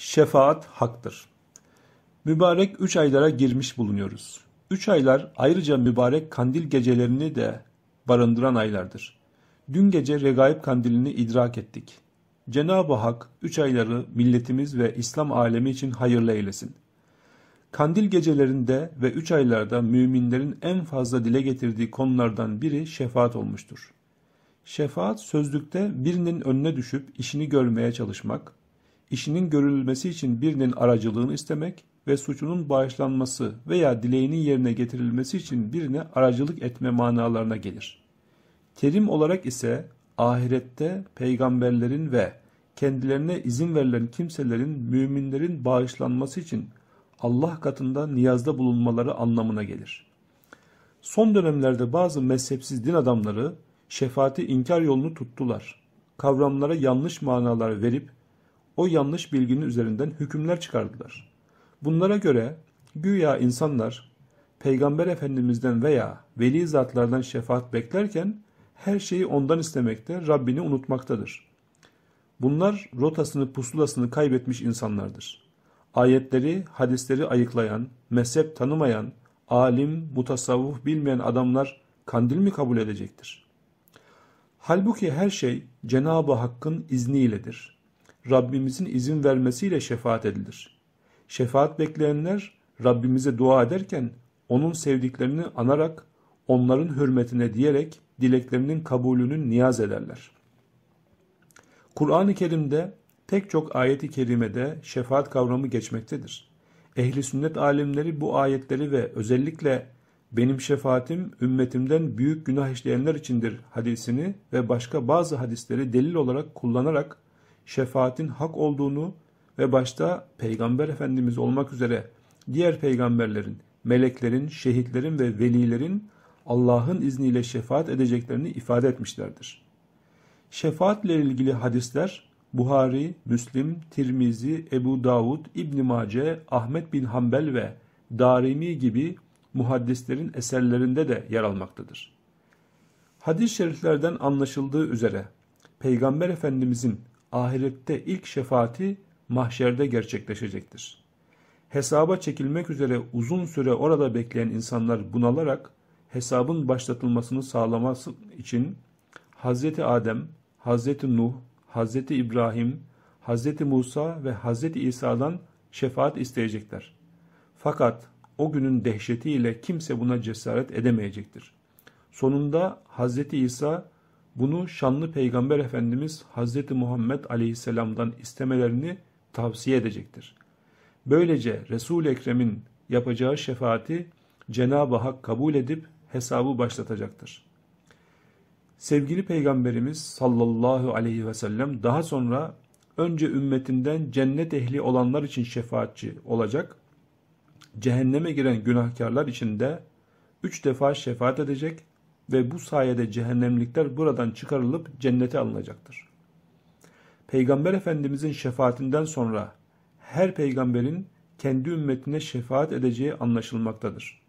Şefaat haktır. Mübarek üç aylara girmiş bulunuyoruz. Üç aylar ayrıca mübarek kandil gecelerini de barındıran aylardır. Dün gece regaib kandilini idrak ettik. Cenab-ı Hak üç ayları milletimiz ve İslam alemi için hayırlı eylesin. Kandil gecelerinde ve üç aylarda müminlerin en fazla dile getirdiği konulardan biri şefaat olmuştur. Şefaat sözlükte birinin önüne düşüp işini görmeye çalışmak, işinin görülmesi için birinin aracılığını istemek ve suçunun bağışlanması veya dileğinin yerine getirilmesi için birine aracılık etme manalarına gelir. Terim olarak ise ahirette peygamberlerin ve kendilerine izin verilen kimselerin müminlerin bağışlanması için Allah katında niyazda bulunmaları anlamına gelir. Son dönemlerde bazı mezhepsiz din adamları şefaati inkar yolunu tuttular. Kavramlara yanlış manalar verip o yanlış bilginin üzerinden hükümler çıkardılar. Bunlara göre güya insanlar Peygamber Efendimiz'den veya veli zatlardan şefaat beklerken her şeyi ondan istemekte, Rabbini unutmaktadır. Bunlar rotasını, pusulasını kaybetmiş insanlardır. Ayetleri, hadisleri ayıklayan, mezhep tanımayan, alim, mutasavvuf bilmeyen adamlar kandil mi kabul edecektir? Halbuki her şey Cenab-ı Hakk'ın izniyledir. Rabbimizin izin vermesiyle şefaat edilir. Şefaat bekleyenler Rabbimize dua ederken onun sevdiklerini anarak onların hürmetine diyerek dileklerinin kabulünün niyaz ederler. Kur'an-ı Kerim'de pek çok ayeti kerimede şefaat kavramı geçmektedir. Ehli sünnet alimleri bu ayetleri ve özellikle benim şefaatim ümmetimden büyük günah işleyenler içindir hadisini ve başka bazı hadisleri delil olarak kullanarak şefaatin hak olduğunu ve başta Peygamber Efendimiz olmak üzere diğer peygamberlerin, meleklerin, şehitlerin ve velilerin Allah'ın izniyle şefaat edeceklerini ifade etmişlerdir. Şefaatle ilgili hadisler Buhari, Müslim, Tirmizi, Ebu Davud, İbn Mace, Ahmet bin Hanbel ve Darimi gibi muhaddislerin eserlerinde de yer almaktadır. Hadis-i şeriflerden anlaşıldığı üzere Peygamber Efendimizin ahirette ilk şefaati mahşerde gerçekleşecektir. Hesaba çekilmek üzere uzun süre orada bekleyen insanlar bunalarak hesabın başlatılmasını sağlaması için Hz. Adem, Hz. Nuh, Hz. İbrahim, Hz. Musa ve Hz. İsa'dan şefaat isteyecekler. Fakat o günün dehşetiyle kimse buna cesaret edemeyecektir. Sonunda Hz. İsa bunu şanlı Peygamber Efendimiz Hz. Muhammed Aleyhisselam'dan istemelerini tavsiye edecektir. Böylece resul Ekrem'in yapacağı şefaati Cenab-ı Hak kabul edip hesabı başlatacaktır. Sevgili Peygamberimiz sallallahu aleyhi ve sellem daha sonra önce ümmetinden cennet ehli olanlar için şefaatçi olacak, cehenneme giren günahkarlar için de üç defa şefaat edecek ve bu sayede cehennemlikler buradan çıkarılıp cennete alınacaktır. Peygamber Efendimizin şefaatinden sonra her peygamberin kendi ümmetine şefaat edeceği anlaşılmaktadır.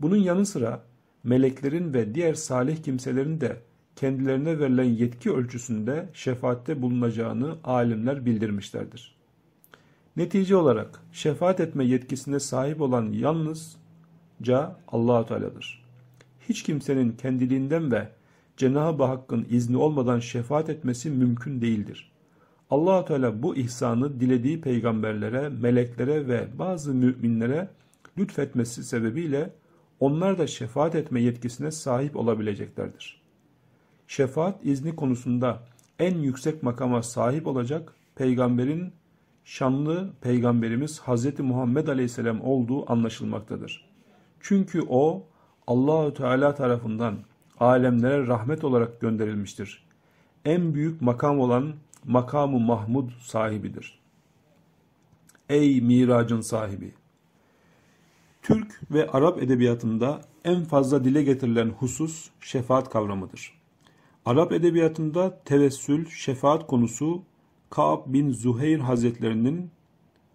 Bunun yanı sıra meleklerin ve diğer salih kimselerin de kendilerine verilen yetki ölçüsünde şefaatte bulunacağını alimler bildirmişlerdir. Netice olarak şefaat etme yetkisine sahip olan yalnızca Allahu Teala'dır hiç kimsenin kendiliğinden ve Cenab-ı Hakk'ın izni olmadan şefaat etmesi mümkün değildir. allah Teala bu ihsanı dilediği peygamberlere, meleklere ve bazı müminlere lütfetmesi sebebiyle onlar da şefaat etme yetkisine sahip olabileceklerdir. Şefaat izni konusunda en yüksek makama sahip olacak peygamberin şanlı peygamberimiz Hz. Muhammed Aleyhisselam olduğu anlaşılmaktadır. Çünkü o Allahü Teala tarafından alemlere rahmet olarak gönderilmiştir. En büyük makam olan makamı Mahmud sahibidir. Ey miracın sahibi! Türk ve Arap edebiyatında en fazla dile getirilen husus şefaat kavramıdır. Arap edebiyatında tevessül, şefaat konusu Ka'b bin Zuheyr Hazretlerinin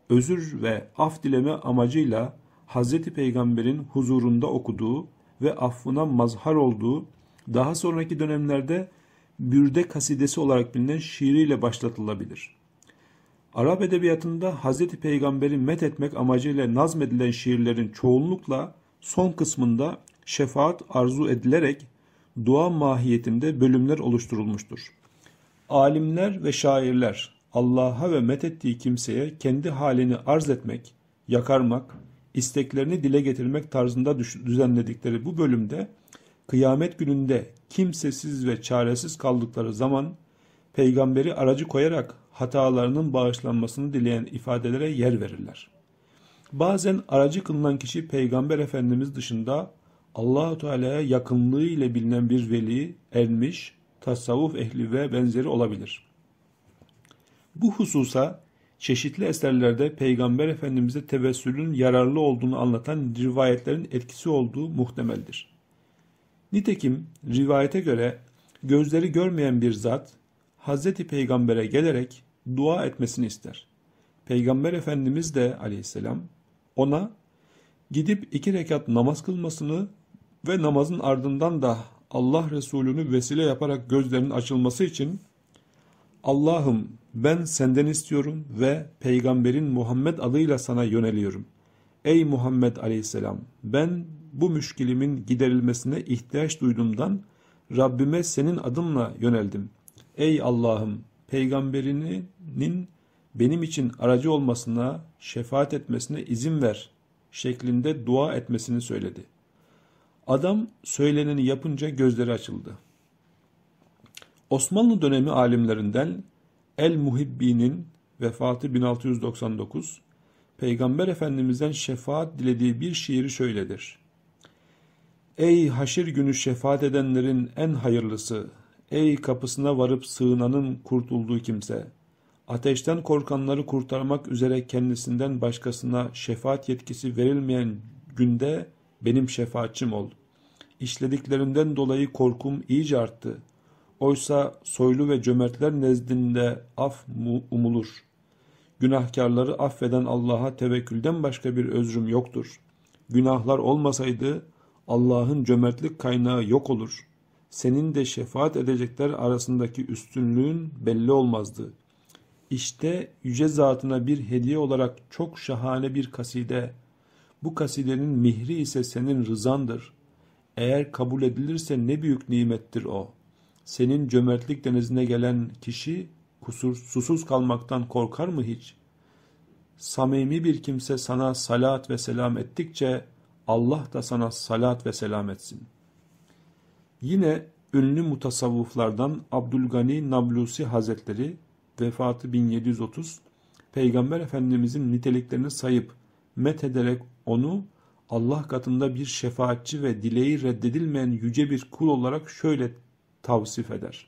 özür ve af dileme amacıyla Hazreti Peygamber'in huzurunda okuduğu ve affına mazhar olduğu daha sonraki dönemlerde bürde kasidesi olarak bilinen şiiriyle başlatılabilir. Arap edebiyatında Hz. Peygamber'i met etmek amacıyla nazmedilen şiirlerin çoğunlukla son kısmında şefaat arzu edilerek dua mahiyetinde bölümler oluşturulmuştur. Alimler ve şairler Allah'a ve met ettiği kimseye kendi halini arz etmek, yakarmak, isteklerini dile getirmek tarzında düzenledikleri bu bölümde kıyamet gününde kimsesiz ve çaresiz kaldıkları zaman peygamberi aracı koyarak hatalarının bağışlanmasını dileyen ifadelere yer verirler. Bazen aracı kılınan kişi peygamber efendimiz dışında Allahu Teala'ya yakınlığı ile bilinen bir veli, elmiş, tasavvuf ehli ve benzeri olabilir. Bu hususa çeşitli eserlerde Peygamber Efendimiz'e tevessülün yararlı olduğunu anlatan rivayetlerin etkisi olduğu muhtemeldir. Nitekim rivayete göre gözleri görmeyen bir zat Hz. Peygamber'e gelerek dua etmesini ister. Peygamber Efendimiz de aleyhisselam ona gidip iki rekat namaz kılmasını ve namazın ardından da Allah Resulü'nü vesile yaparak gözlerinin açılması için Allah'ım ben senden istiyorum ve peygamberin Muhammed adıyla sana yöneliyorum. Ey Muhammed aleyhisselam ben bu müşkilimin giderilmesine ihtiyaç duyduğumdan Rabbime senin adınla yöneldim. Ey Allah'ım peygamberinin benim için aracı olmasına, şefaat etmesine izin ver şeklinde dua etmesini söyledi. Adam söyleneni yapınca gözleri açıldı. Osmanlı dönemi alimlerinden El Muhibbi'nin vefatı 1699, Peygamber Efendimiz'den şefaat dilediği bir şiiri şöyledir. Ey haşir günü şefaat edenlerin en hayırlısı, ey kapısına varıp sığınanın kurtulduğu kimse, ateşten korkanları kurtarmak üzere kendisinden başkasına şefaat yetkisi verilmeyen günde benim şefaatçim ol. İşlediklerinden dolayı korkum iyice arttı. Oysa soylu ve cömertler nezdinde af umulur. Günahkarları affeden Allah'a tevekkülden başka bir özrüm yoktur. Günahlar olmasaydı Allah'ın cömertlik kaynağı yok olur. Senin de şefaat edecekler arasındaki üstünlüğün belli olmazdı. İşte yüce zatına bir hediye olarak çok şahane bir kaside. Bu kasidenin mihri ise senin rızandır. Eğer kabul edilirse ne büyük nimettir o.'' Senin cömertlik denizine gelen kişi kusur, susuz kalmaktan korkar mı hiç? Samimi bir kimse sana salat ve selam ettikçe Allah da sana salat ve selam etsin. Yine ünlü mutasavvuflardan Abdülgani Nablusi Hazretleri vefatı 1730 Peygamber Efendimizin niteliklerini sayıp met ederek onu Allah katında bir şefaatçi ve dileği reddedilmeyen yüce bir kul olarak şöyle tavsif eder.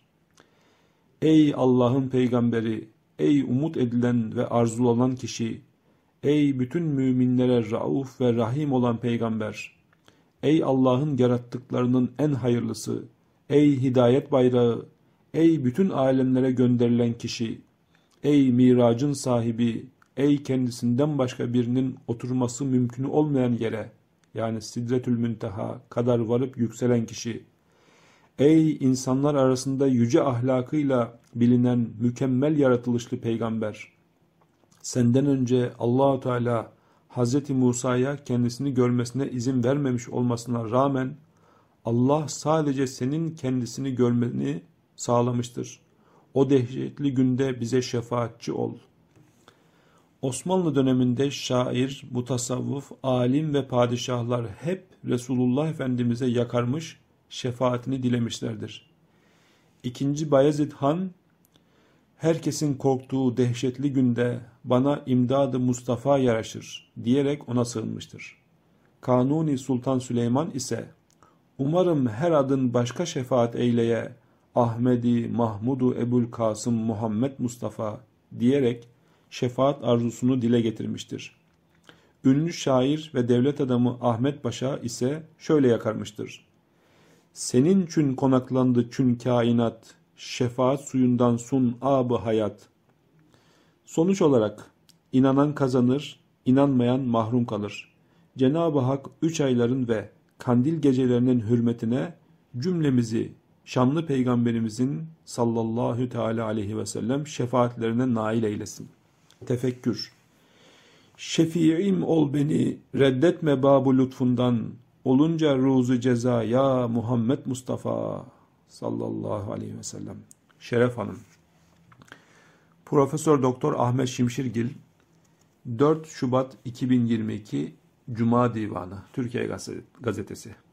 Ey Allah'ın peygamberi, ey umut edilen ve arzulanan kişi, ey bütün müminlere rauf ve rahim olan peygamber, ey Allah'ın yarattıklarının en hayırlısı, ey hidayet bayrağı, ey bütün alemlere gönderilen kişi, ey miracın sahibi, ey kendisinden başka birinin oturması mümkün olmayan yere, yani Sidretül Münteha kadar varıp yükselen kişi.'' Ey insanlar arasında yüce ahlakıyla bilinen mükemmel yaratılışlı peygamber! Senden önce Allahu Teala Hz. Musa'ya kendisini görmesine izin vermemiş olmasına rağmen Allah sadece senin kendisini görmeni sağlamıştır. O dehşetli günde bize şefaatçi ol. Osmanlı döneminde şair, mutasavvuf, alim ve padişahlar hep Resulullah Efendimiz'e yakarmış şefaatini dilemişlerdir. İkinci Bayezid Han, herkesin korktuğu dehşetli günde bana imdadı Mustafa yaraşır diyerek ona sığınmıştır. Kanuni Sultan Süleyman ise, umarım her adın başka şefaat eyleye, Ahmedi, Mahmudu, Ebul Kasım, Muhammed Mustafa diyerek şefaat arzusunu dile getirmiştir. Ünlü şair ve devlet adamı Ahmet Paşa ise şöyle yakarmıştır. Senin çün konaklandı çün kainat, şefaat suyundan sun abı hayat. Sonuç olarak inanan kazanır, inanmayan mahrum kalır. Cenab-ı Hak üç ayların ve kandil gecelerinin hürmetine cümlemizi şanlı peygamberimizin sallallahu teala aleyhi ve sellem şefaatlerine nail eylesin. Tefekkür. Şefiim ol beni, reddetme babu lütfundan, olunca ruzu ceza ya Muhammed Mustafa sallallahu aleyhi ve sellem. Şeref Hanım. Profesör Doktor Ahmet Şimşirgil 4 Şubat 2022 Cuma Divanı Türkiye Gazetesi